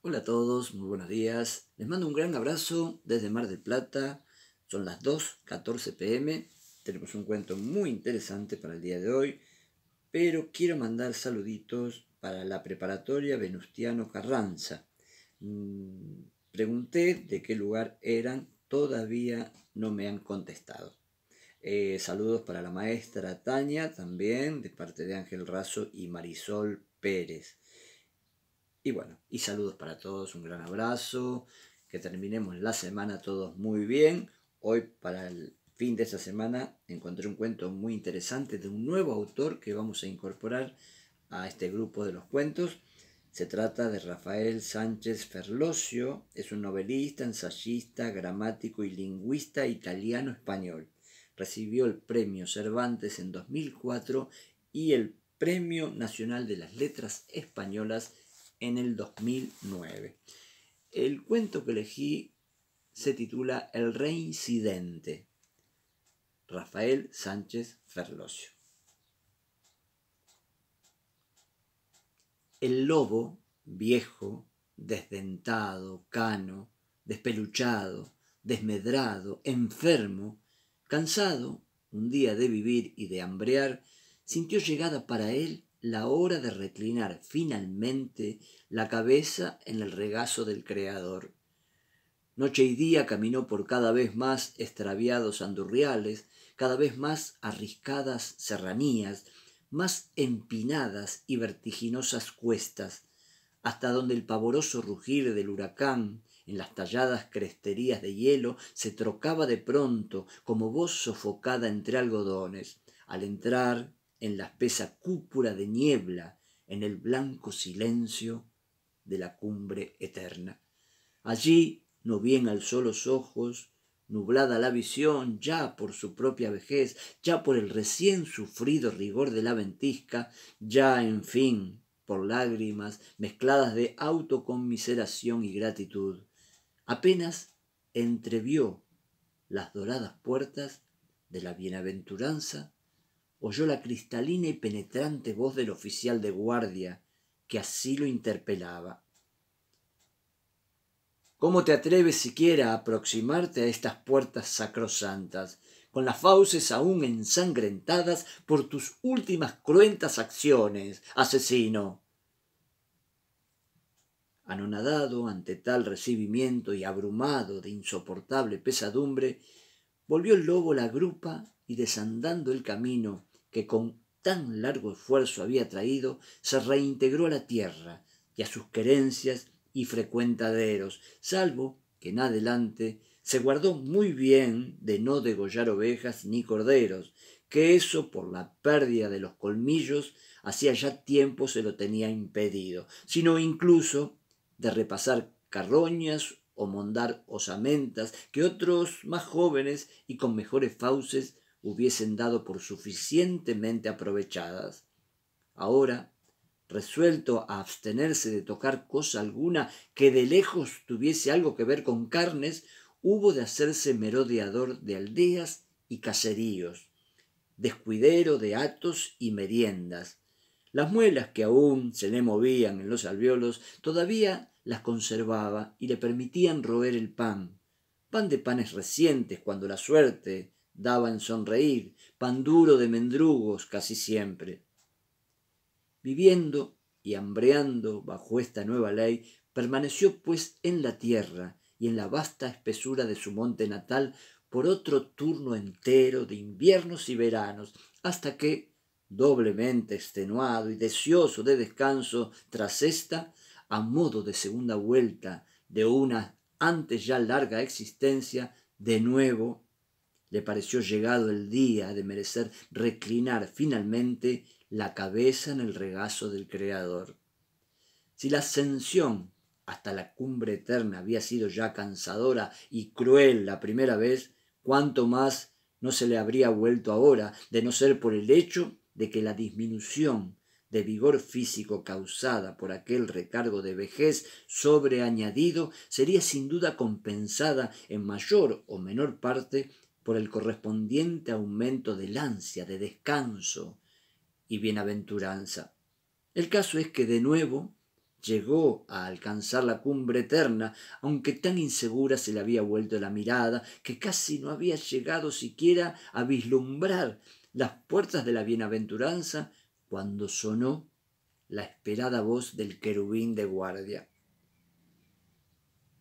Hola a todos, muy buenos días. Les mando un gran abrazo desde Mar del Plata. Son las 2.14 pm. Tenemos un cuento muy interesante para el día de hoy, pero quiero mandar saluditos para la preparatoria Venustiano Carranza. Mm, pregunté de qué lugar eran, todavía no me han contestado. Eh, saludos para la maestra Tania también, de parte de Ángel Razo y Marisol Pérez. Y bueno, y saludos para todos, un gran abrazo, que terminemos la semana todos muy bien. Hoy para el fin de esta semana encontré un cuento muy interesante de un nuevo autor que vamos a incorporar a este grupo de los cuentos. Se trata de Rafael Sánchez Ferlosio, es un novelista, ensayista, gramático y lingüista italiano-español. Recibió el premio Cervantes en 2004 y el Premio Nacional de las Letras Españolas en el 2009. El cuento que elegí se titula El reincidente. Rafael Sánchez Ferlosio. El lobo, viejo, desdentado, cano, despeluchado, desmedrado, enfermo, cansado un día de vivir y de hambrear, sintió llegada para él la hora de reclinar finalmente la cabeza en el regazo del Creador. Noche y día caminó por cada vez más extraviados andurriales, cada vez más arriscadas serranías, más empinadas y vertiginosas cuestas, hasta donde el pavoroso rugir del huracán en las talladas cresterías de hielo se trocaba de pronto como voz sofocada entre algodones, al entrar en la espesa cúpula de niebla, en el blanco silencio de la cumbre eterna. Allí, no bien alzó los ojos, nublada la visión ya por su propia vejez, ya por el recién sufrido rigor de la ventisca, ya en fin por lágrimas mezcladas de autoconmiseración y gratitud. Apenas entrevió las doradas puertas de la bienaventuranza oyó la cristalina y penetrante voz del oficial de guardia que así lo interpelaba. ¿Cómo te atreves siquiera a aproximarte a estas puertas sacrosantas, con las fauces aún ensangrentadas por tus últimas cruentas acciones, asesino? Anonadado ante tal recibimiento y abrumado de insoportable pesadumbre, volvió el lobo la grupa y desandando el camino que con tan largo esfuerzo había traído, se reintegró a la tierra y a sus querencias y frecuentaderos, salvo que en adelante se guardó muy bien de no degollar ovejas ni corderos, que eso por la pérdida de los colmillos hacía ya tiempo se lo tenía impedido, sino incluso de repasar carroñas o mondar osamentas que otros más jóvenes y con mejores fauces hubiesen dado por suficientemente aprovechadas, ahora, resuelto a abstenerse de tocar cosa alguna que de lejos tuviese algo que ver con carnes, hubo de hacerse merodeador de aldeas y caseríos, descuidero de atos y meriendas. Las muelas que aún se le movían en los alveolos todavía las conservaba y le permitían roer el pan, pan de panes recientes cuando la suerte daba en sonreír, pan duro de mendrugos casi siempre. Viviendo y hambreando bajo esta nueva ley, permaneció pues en la tierra y en la vasta espesura de su monte natal por otro turno entero de inviernos y veranos, hasta que, doblemente extenuado y deseoso de descanso tras esta, a modo de segunda vuelta de una antes ya larga existencia, de nuevo le pareció llegado el día de merecer reclinar finalmente la cabeza en el regazo del Creador. Si la ascensión hasta la cumbre eterna había sido ya cansadora y cruel la primera vez, cuánto más no se le habría vuelto ahora, de no ser por el hecho de que la disminución de vigor físico causada por aquel recargo de vejez sobreañadido sería sin duda compensada en mayor o menor parte por el correspondiente aumento del ansia, de descanso y bienaventuranza. El caso es que de nuevo llegó a alcanzar la cumbre eterna, aunque tan insegura se le había vuelto la mirada, que casi no había llegado siquiera a vislumbrar las puertas de la bienaventuranza cuando sonó la esperada voz del querubín de guardia.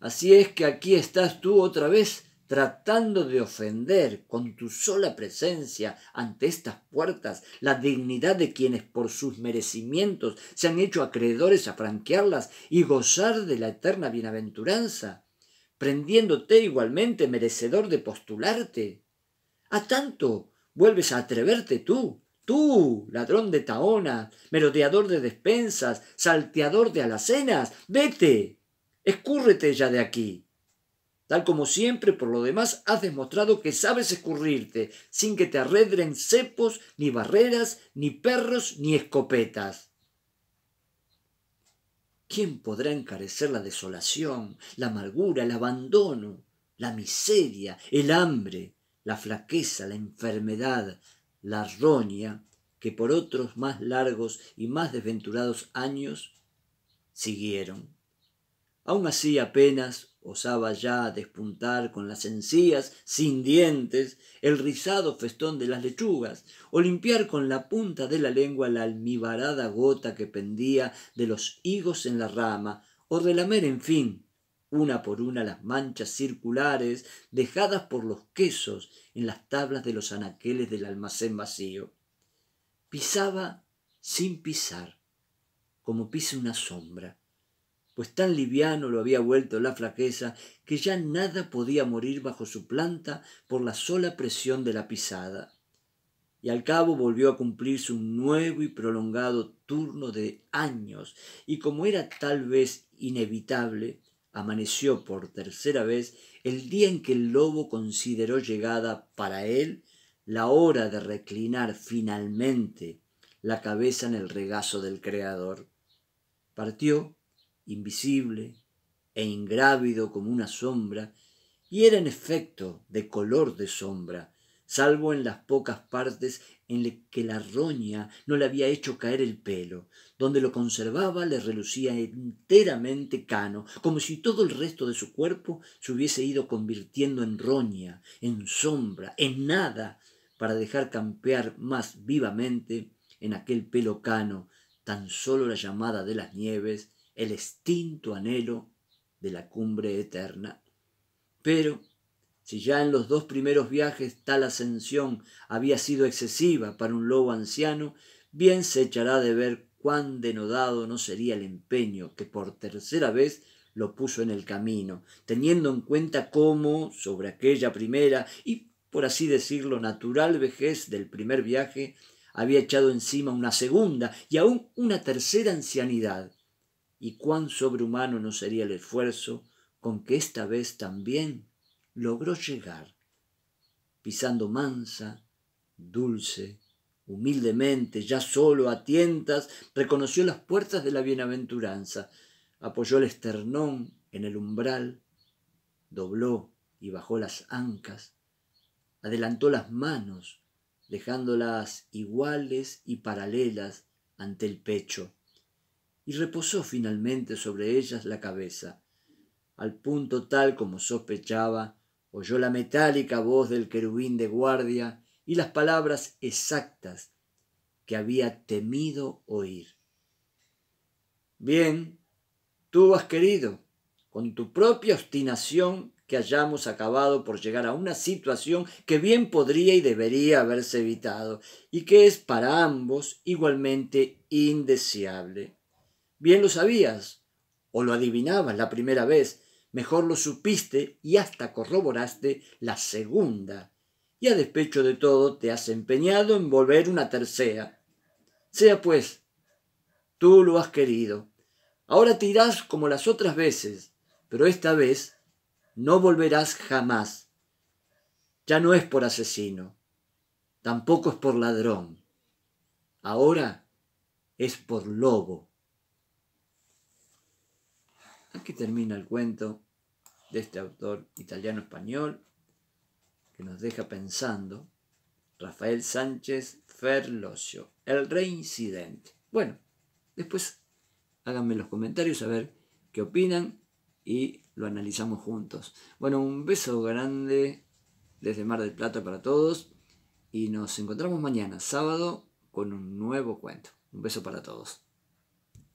Así es que aquí estás tú otra vez, tratando de ofender con tu sola presencia ante estas puertas la dignidad de quienes por sus merecimientos se han hecho acreedores a franquearlas y gozar de la eterna bienaventuranza, prendiéndote igualmente merecedor de postularte. A tanto vuelves a atreverte tú, Tú, ladrón de taona, merodeador de despensas, salteador de alacenas, vete, escúrrete ya de aquí. Tal como siempre, por lo demás, has demostrado que sabes escurrirte sin que te arredren cepos, ni barreras, ni perros, ni escopetas. ¿Quién podrá encarecer la desolación, la amargura, el abandono, la miseria, el hambre, la flaqueza, la enfermedad, la roña, que por otros más largos y más desventurados años siguieron? Aun así apenas osaba ya despuntar con las encías sin dientes el rizado festón de las lechugas, o limpiar con la punta de la lengua la almibarada gota que pendía de los higos en la rama, o relamer, en fin, una por una las manchas circulares dejadas por los quesos en las tablas de los anaqueles del almacén vacío. Pisaba sin pisar, como pisa una sombra pues tan liviano lo había vuelto la flaqueza que ya nada podía morir bajo su planta por la sola presión de la pisada. Y al cabo volvió a cumplirse un nuevo y prolongado turno de años, y como era tal vez inevitable, amaneció por tercera vez el día en que el lobo consideró llegada para él la hora de reclinar finalmente la cabeza en el regazo del Creador. Partió invisible e ingrávido como una sombra, y era en efecto de color de sombra, salvo en las pocas partes en que la roña no le había hecho caer el pelo. Donde lo conservaba le relucía enteramente cano, como si todo el resto de su cuerpo se hubiese ido convirtiendo en roña, en sombra, en nada, para dejar campear más vivamente en aquel pelo cano tan solo la llamada de las nieves el extinto anhelo de la cumbre eterna. Pero si ya en los dos primeros viajes tal ascensión había sido excesiva para un lobo anciano, bien se echará de ver cuán denodado no sería el empeño que por tercera vez lo puso en el camino, teniendo en cuenta cómo, sobre aquella primera y, por así decirlo, natural vejez del primer viaje, había echado encima una segunda y aún una tercera ancianidad, y cuán sobrehumano no sería el esfuerzo con que esta vez también logró llegar, pisando mansa, dulce, humildemente, ya solo, a tientas, reconoció las puertas de la bienaventuranza, apoyó el esternón en el umbral, dobló y bajó las ancas, adelantó las manos, dejándolas iguales y paralelas ante el pecho y reposó finalmente sobre ellas la cabeza. Al punto tal como sospechaba, oyó la metálica voz del querubín de guardia y las palabras exactas que había temido oír. Bien, tú has querido, con tu propia obstinación, que hayamos acabado por llegar a una situación que bien podría y debería haberse evitado, y que es para ambos igualmente indeseable. Bien lo sabías o lo adivinabas la primera vez, mejor lo supiste y hasta corroboraste la segunda. Y a despecho de todo te has empeñado en volver una tercera. Sea pues, tú lo has querido. Ahora te irás como las otras veces, pero esta vez no volverás jamás. Ya no es por asesino, tampoco es por ladrón. Ahora es por lobo. Aquí termina el cuento de este autor italiano-español que nos deja pensando, Rafael Sánchez Ferlosio, el reincidente. Bueno, después háganme los comentarios a ver qué opinan y lo analizamos juntos. Bueno, un beso grande desde Mar del Plata para todos y nos encontramos mañana, sábado, con un nuevo cuento. Un beso para todos.